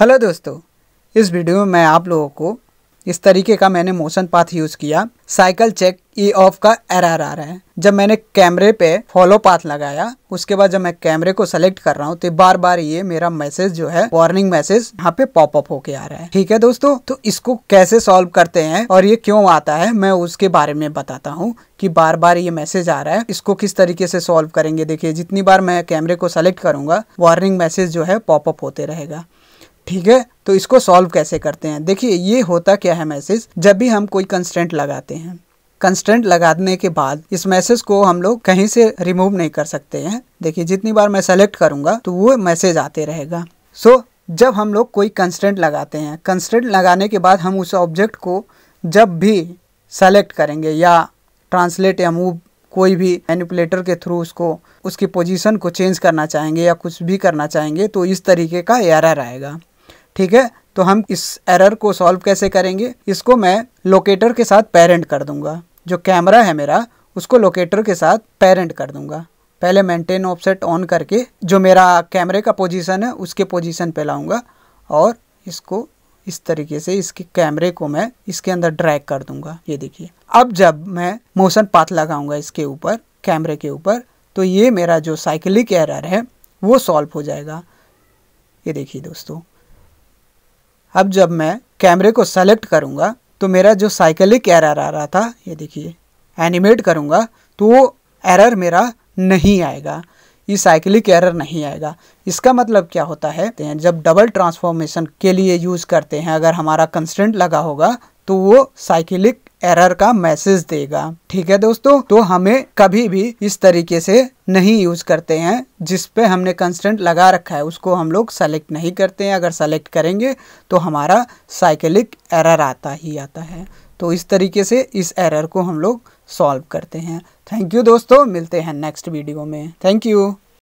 hello दोस्तों इस video में मैं आप लोगों को इस तरीके का मैंने मोशन पाथ यूज़ किया साइकिल चेक ई ऑफ का एरर आ रहा है जब मैंने कैमरे पे फॉलो पाथ लगाया उसके बाद जब मैं कैमरे को सेलेक्ट कर रहा हूँ तो बार बार ये मेरा मैसेज जो है वार्निंग मैसेज यहाँ पे पॉपअप होके आ रहा है ठीक है दोस्तों तो इसको कैसे सॉल्व करते हैं और ये क्यों आता है मैं उसके बारे में बताता हूँ कि बार बार ये मैसेज आ रहा है इसको किस तरीके से सॉल्व करेंगे देखिए जितनी बार मैं कैमरे को सेलेक्ट करूंगा वार्निंग मैसेज जो है पॉपअप होते रहेगा ठीक है तो इसको सॉल्व कैसे करते हैं देखिए ये होता क्या है मैसेज जब भी हम कोई कंस्टेंट लगाते हैं कंस्टेंट लगाने के बाद इस मैसेज को हम लोग कहीं से रिमूव नहीं कर सकते हैं देखिए जितनी बार मैं सेलेक्ट करूंगा तो वो मैसेज आते रहेगा सो so, जब हम लोग कोई कंस्टेंट लगाते हैं कंस्टेंट लगाने के बाद हम उस ऑब्जेक्ट को जब भी सेलेक्ट करेंगे या ट्रांसलेट या मूव कोई भी मैनिपुलेटर के थ्रू उसको उसकी पोजीशन को चेंज करना चाहेंगे या कुछ भी करना चाहेंगे तो इस तरीके का एरर आएगा ठीक है तो हम इस एरर को सॉल्व कैसे करेंगे इसको मैं लोकेटर के साथ पेरेंट कर दूंगा जो कैमरा है मेरा उसको लोकेटर के साथ पेरेंट कर दूंगा पहले मेंटेन ऑफसेट ऑन करके जो मेरा कैमरे का पोजीशन है उसके पोजीशन पे लाऊंगा और इसको इस तरीके से इसके कैमरे को मैं इसके अंदर ड्रैग कर दूंगा ये देखिए अब जब मैं मोशन पाथ लगाऊंगा इसके ऊपर कैमरे के ऊपर तो ये मेरा जो साइकिलिक एरर है वो सॉल्व हो जाएगा ये देखिए दोस्तों अब जब मैं कैमरे को सेलेक्ट करूँगा तो मेरा जो साइकिलिक एरर आ रहा था ये देखिए एनिमेट करूँगा तो वो एरर मेरा नहीं आएगा ये साइकिलिक एरर नहीं आएगा इसका मतलब क्या होता है जब डबल ट्रांसफॉर्मेशन के लिए यूज़ करते हैं अगर हमारा कंस्टेंट लगा होगा तो वो साइकिलिक एरर का मैसेज देगा ठीक है दोस्तों तो हमें कभी भी इस तरीके से नहीं यूज करते हैं जिस पे हमने कंस्टेंट लगा रखा है उसको हम लोग सेलेक्ट नहीं करते हैं अगर सेलेक्ट करेंगे तो हमारा साइकिलिक एरर आता ही आता है तो इस तरीके से इस एरर को हम लोग सॉल्व करते हैं थैंक यू दोस्तों मिलते हैं नेक्स्ट वीडियो में थैंक यू